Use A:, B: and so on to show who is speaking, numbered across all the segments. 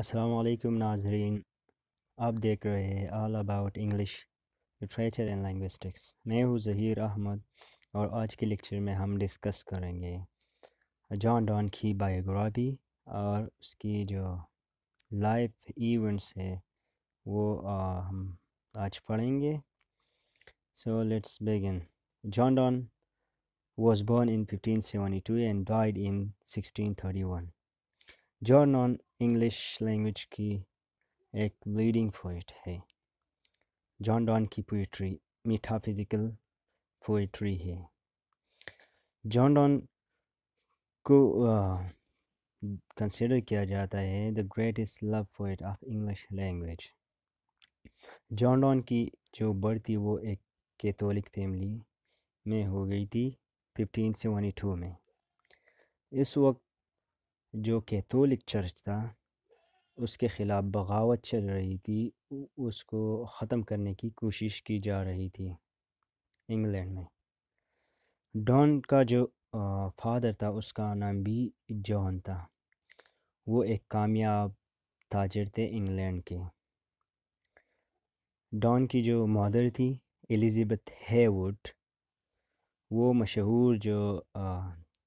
A: असलकुम नाजरीन आप देख रहे हैं all about English literature and linguistics मैं हूँ जहीर अहमद और आज के लेक्चर में हम डिस्कस करेंगे जॉन डॉन की बायोग्राफी और उसकी जो लाइफ इवेंट्स है वो हम आज पढ़ेंगे so let's begin John Donne was born in 1572 and died in 1631. Donne English language की एक लीडिंग पोइट है जॉन डॉन की पोइट्री मीठा फिजिकल पोइट्री है जॉन डॉन को कंसिडर uh, किया जाता है the greatest love poet of English language John Donne की जो बर्थ थी वो एक कैथोलिक फैमिली में हो गई थी फिफ्टीन टू में इस वक्त जो कैथोलिक चर्च था उसके ख़िलाफ़ बगावत चल रही थी उसको ख़त्म करने की कोशिश की जा रही थी इंग्लैंड में डॉन का जो फादर था उसका नाम भी जॉन था वो एक कामयाब ताजर थे इंग्लैंड के डॉन की जो मदर थी एलिज़ाबेथ हेवुड वो मशहूर जो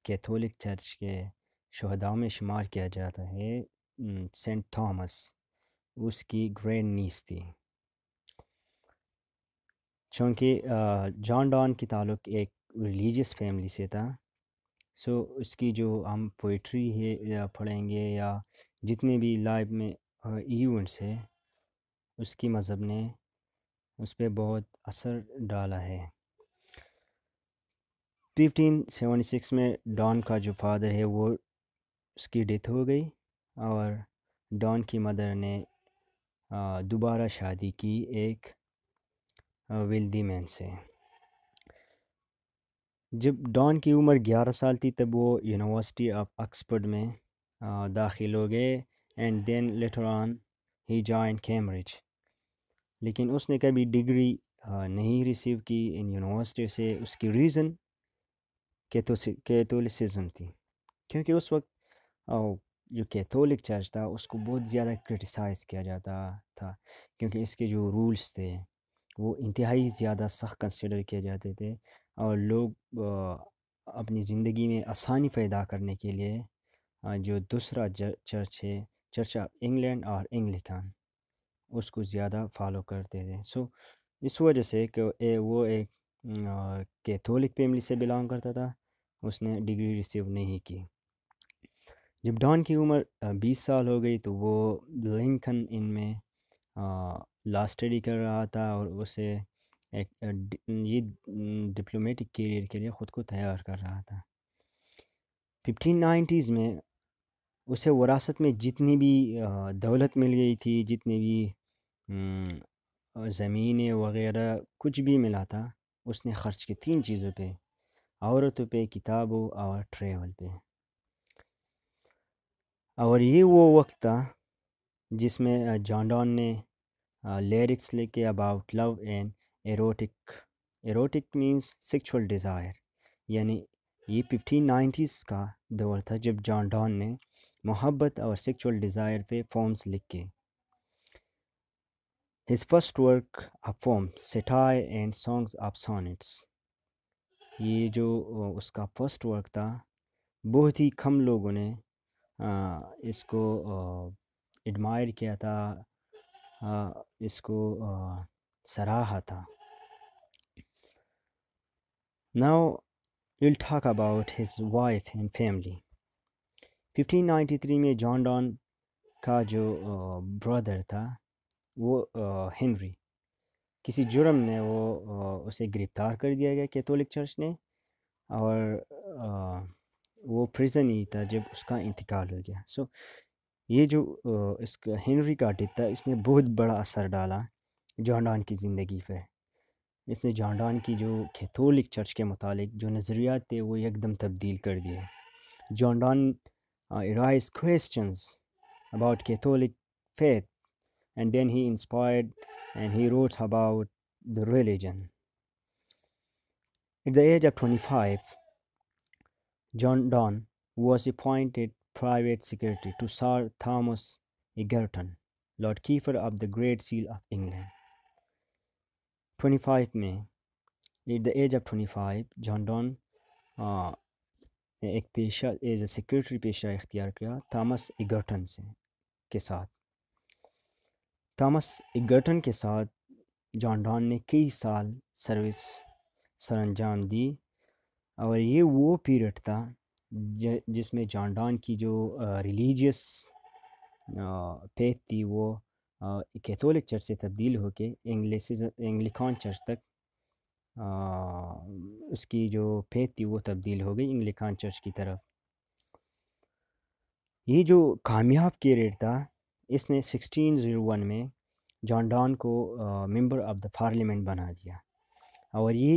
A: कैथोलिक चर्च के शहदाओं में शुमार किया जाता है सेंट थॉमस उसकी ग्रैंड नीस थी चूँकि जॉन डॉन की ताल्लुक एक रिलीजियस फैमिली से था सो उसकी जो हम पोइट्री है या पढ़ेंगे या जितने भी लाइफ में इवेंट्स है उसकी मज़हब ने उस पर बहुत असर डाला है 1576 में डॉन का जो फादर है वो उसकी डेथ हो गई और डॉन की मदर ने दोबारा शादी की एक विल्दी मैन से जब डॉन की उम्र 11 साल थी तब वो यूनिवर्सिटी ऑफ ऑक्सफोर्ड में दाखिल हो गए and then later on he join Cambridge लेकिन उसने कभी डिग्री नहीं रिसीव की इन यूनिवर्सिटी से उसकी रीज़न कैथोलिसिज्म थी क्योंकि उस वक्त और जो कैथोलिक चर्च था उसको बहुत ज़्यादा क्रिटिसाइज़ किया जाता था क्योंकि इसके जो रूल्स थे वो इंतहाई ज़्यादा सख्त कंसिडर किए जाते थे और लोग अपनी ज़िंदगी में आसानी पैदा करने के लिए जो दूसरा चर्च है चर्च ऑफ इंग्लैंड और इंग्लिकान उसको ज़्यादा फॉलो करते थे सो इस वजह से कि वो एक कैथोलिक फैमिली से बिलोंग करता था उसने डिग्री रिसीव नहीं की जब डॉन की उम्र बीस साल हो गई तो वो लिंकन इन में लास्ट स्टडी कर रहा था और उसे एक ये डिप्लोमेटिक करियर के लिए ख़ुद को तैयार कर रहा था फिफ्टीन नाइन्टीज़ में उसे वरासत में जितनी भी दौलत मिल गई थी जितनी भी ज़मीनें वगैरह कुछ भी मिला था उसने ख़र्च के तीन चीज़ों पे औरतों पे किताबों और ट्रेवल पे और ये वो वक्त था जिसमें डॉन ने लिरिक्स लिखे about love and erotic erotic means sexual desire यानी ये फिफ्टीन नाइन्टीज़ का दौर था जब जॉन डॉन ने मोहब्बत और सेक्सुअल डिज़ायर पे फॉर्म्स लिखे his first work of form satire and songs of sonnets ये जो उसका फर्स्ट वर्क था बहुत ही कम लोगों ने इसको एडमायर किया था इसको सराहा था now will talk about his wife and family 1593 में जॉन डॉन का जो ब्रदर था वो हेनरी किसी जुर्म ने वो उसे गिरफ़्तार कर दिया गया कैथोलिक चर्च ने और वो प्रिजन ही था जब उसका इंतकाल हो गया सो ये जो इसका हेनरी काटित था इसने बहुत बड़ा असर डाला जॉन्डान की ज़िंदगी पर इसने जॉन्डान की जो कैथोलिक चर्च के मुतालिक जो नज़रियात थे वो एकदम तब्दील कर दिए John Donne raise question about Catholic faith then he inspired and he wrote about the religion at the age of twenty five John Donne was appointed private secretary to Sir Thomas Egerton, Lord Keeper of the Great Seal of England. 25 May at the age of 25 John Donne एक पेशा as a security पेशा इख्तियार किया Thomas इगर्टन से के साथ Thomas इगर्टन के साथ जॉन डॉन ने कई साल सर्विस सरंजाम दी और ये वो पीरियड था जिसमें डॉन की जो रिलीजियस फेथ थी वो कैथोलिक चर्च से तब्दील होके इंग्लिस इंग्लिकॉन चर्च तक आ, उसकी जो फेथ थी वो तब्दील हो गई इंग्लिकान चर्च की तरफ ये जो कामयाब कैरियर था इसने 1601 में जॉन डॉन को मेंबर ऑफ द पार्लियामेंट बना दिया और ये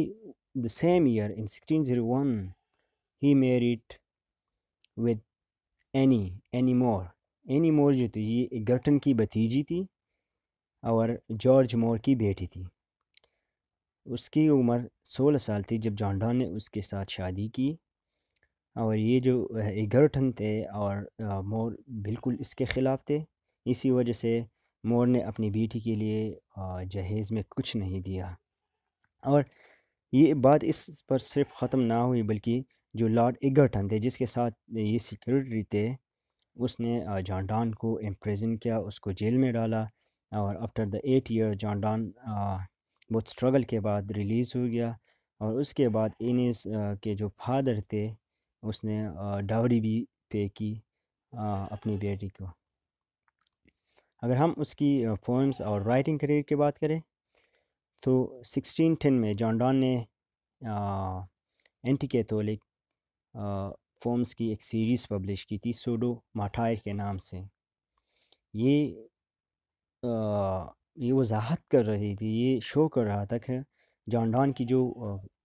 A: the same year, in 1601, he married with Anne Anne More Anne More जो थी ये गर्टन की भतीजी थी और जॉर्ज मोर की बेटी थी उसकी उम्र सोलह साल थी जब जॉन्डॉन ने उसके साथ शादी की और ये जो एगर्टन थे और मोर बिल्कुल इसके ख़िलाफ़ थे इसी वजह से मोर ने अपनी बेटी के लिए जहेज़ में कुछ नहीं दिया और ये बात इस पर सिर्फ ख़त्म ना हुई बल्कि जो लॉर्ड इगरटन थे जिसके साथ ये सिक्योरिटी थे उसने जॉन्डान को इम्प्रेजन किया उसको जेल में डाला और after the eight year John Donne बहुत स्ट्रगल के बाद रिलीज़ हो गया और उसके बाद इनेस के जो फादर थे उसने डावरी भी पे की अपनी बेटी को अगर हम उसकी फॉर्म्स और राइटिंग करियर की बात करें तो 1610 में जॉन डॉन ने एंटी कैथोलिक फॉर्म्स की एक सीरीज़ पब्लिश की थी सोडो माठायर के नाम से ये आ, ये वजाहत कर रही थी ये शो कर रहा था कि जॉन डॉन की जो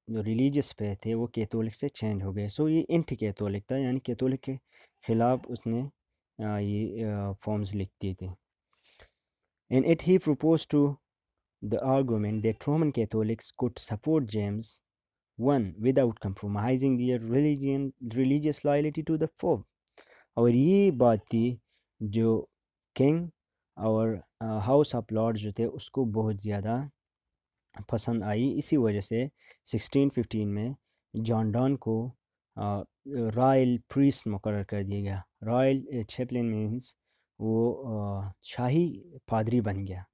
A: जो रिलीजियस पे थे वो कैथोलिक से चेंज हो गए सो ये एंटी कैथोलिक था यानी कैथोलिक के ख़िलाफ़ उसने आ, ये फॉर्म्स लिख दिए थे and it he propose to the argument that Roman Catholics could support James one without compromising their religion religious loyalty to the Pope और ये बात थी जो किंग और हाउस ऑफ लॉर्ड जो थे उसको बहुत ज़्यादा पसंद आई इसी वजह से 1615 में जॉन डॉन को रॉयल प्रीस्ट मुकर कर दिया गया रॉयल छेपलिन मीन्स वो शाही पादरी बन गया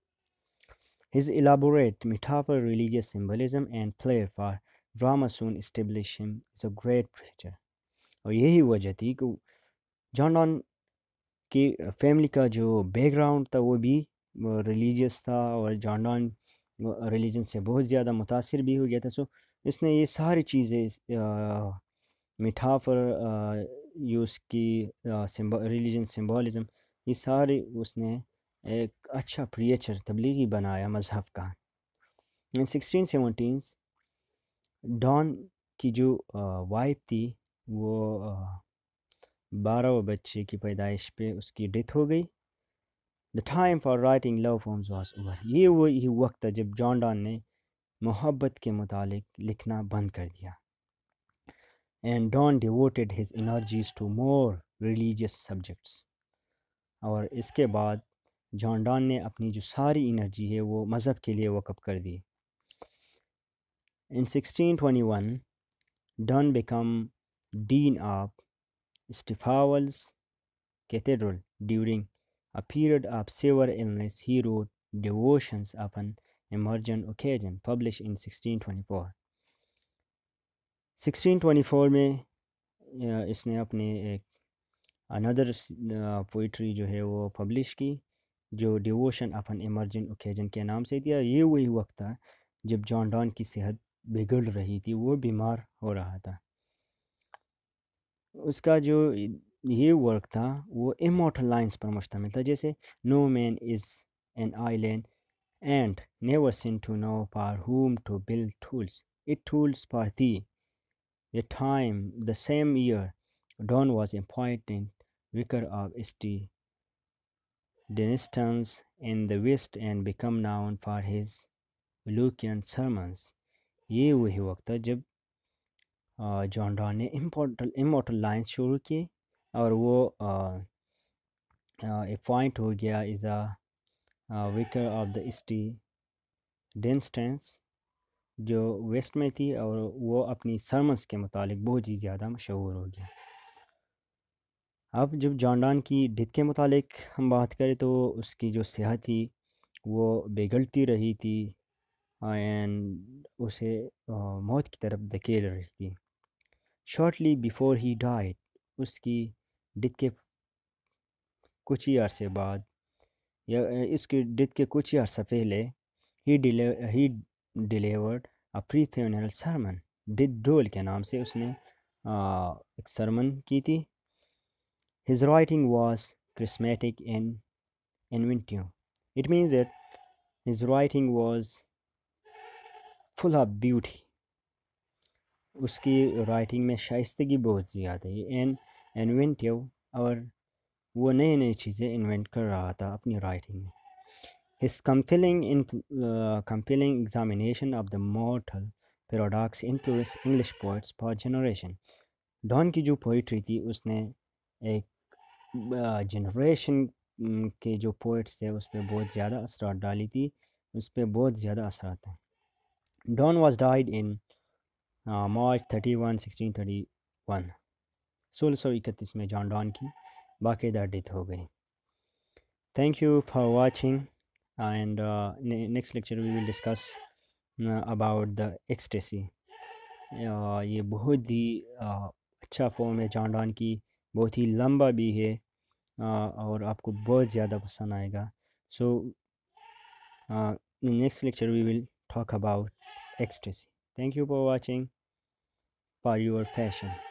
A: His elaborate metaphor, religious symbolism, and flair for drama soon established him as a great preacher. और यही वजह थी कि जॉन डॉन की फैमिली का जो बैकग्राउंड था वो भी रिलीजियस था और जॉन डॉन रिलीजन से बहुत ज़्यादा मुतासर भी हो गया था सो इसने ये सारी चीज़ें मिठाफर यूज़ की रिलीजन सिम्बॉलिज़म ये सारे उसने एक अच्छा प्रियचर तबलीगी बनाया मजहब का इन सिक्सटीन सेवनटीन्स डॉन की जो वाइफ थी वो बारह बच्चे की पैदाइश पे उसकी डेथ हो गई the time for writing love forms was over ये ही वक्त था जब जॉन डॉन ने मोहब्बत के मुतालिक लिखना बंद कर दिया and Donne devoted his energies to more religious subjects और इसके बाद जॉन डॉन ने अपनी जो सारी इनर्जी है वो मज़हब के लिए वक़ कर दी in sixteen twenty one Donne become dean of St Paul's cathedral during a period of severe illness he wrote devotions of an emergent occasion published in sixteen twenty four sixteen twenty four में इसने अपने एक another poetry जो है वो publish की जो devotion अपन emergent occasion के नाम से दिया ये वही वक्त था जब जॉन डॉन की सेहत बिगड़ रही थी वो बीमार हो रहा था उसका जो ये वर्क था वो इमोटल लाइंस पर मुश्तम था जैसे no man is an island and never send to know for whom the bell tolls it tolls for thee the time the same year Donne was appointed vicar of St Denistans in the West and become known for his Lucian sermons. ये वही वक्त था जब जॉन्डा ने इम्पोर्टल immortal lines शुरू की और वो अपॉइंट हो गया is a vicar of the St Dunstan's जो वेस्ट में थी और वो अपनी सरमस के मुतालिक बहुत ही ज़्यादा मशहूर हो गया अब जब जानडान की ढित के मुतालिक हम बात करें तो उसकी जो सेहत थी वो बिगड़ती रही थी एंड उसे मौत की तरफ धकेल रही थी शॉर्टली बिफोर ही डाइट उसकी डिथ के कुछ ही अरसे बाद या इसकी डिथ के कुछ ही अरसा पहले ही डिले he delivered a free funeral sermon death's duel के नाम से उसने आ, एक सरमन की थी His writing was charismatic and inventive. It means that his writing was full of beauty. उसकी writing में शाइस्तगी बहुत ज़्यादा है and inventive. और वो नई नई चीज़ें invent कर रहा था अपनी writing में His compelling, uh, compelling examination of the mortal paradox influenced English poets for generation. Donne की जो पोइट्री थी उसने एक जनरेशन के जो पोइट्स थे उस पर बहुत ज़्यादा असर डाली थी उस पर बहुत ज़्यादा असर था Donne was died in March thirty one sixteen thirty one सोलह सौ इकतीस में जॉन डॉन की बाकायदा डेथ हो गई thank you for watching and next lecture we will discuss about the ecstasy ये बहुत ही uh, अच्छा फॉर्म है जॉन डॉन की बहुत ही लंबा भी है और आपको बहुत ज़्यादा पसंद आएगा so next lecture we will talk about ecstasy thank you for watching for your fashion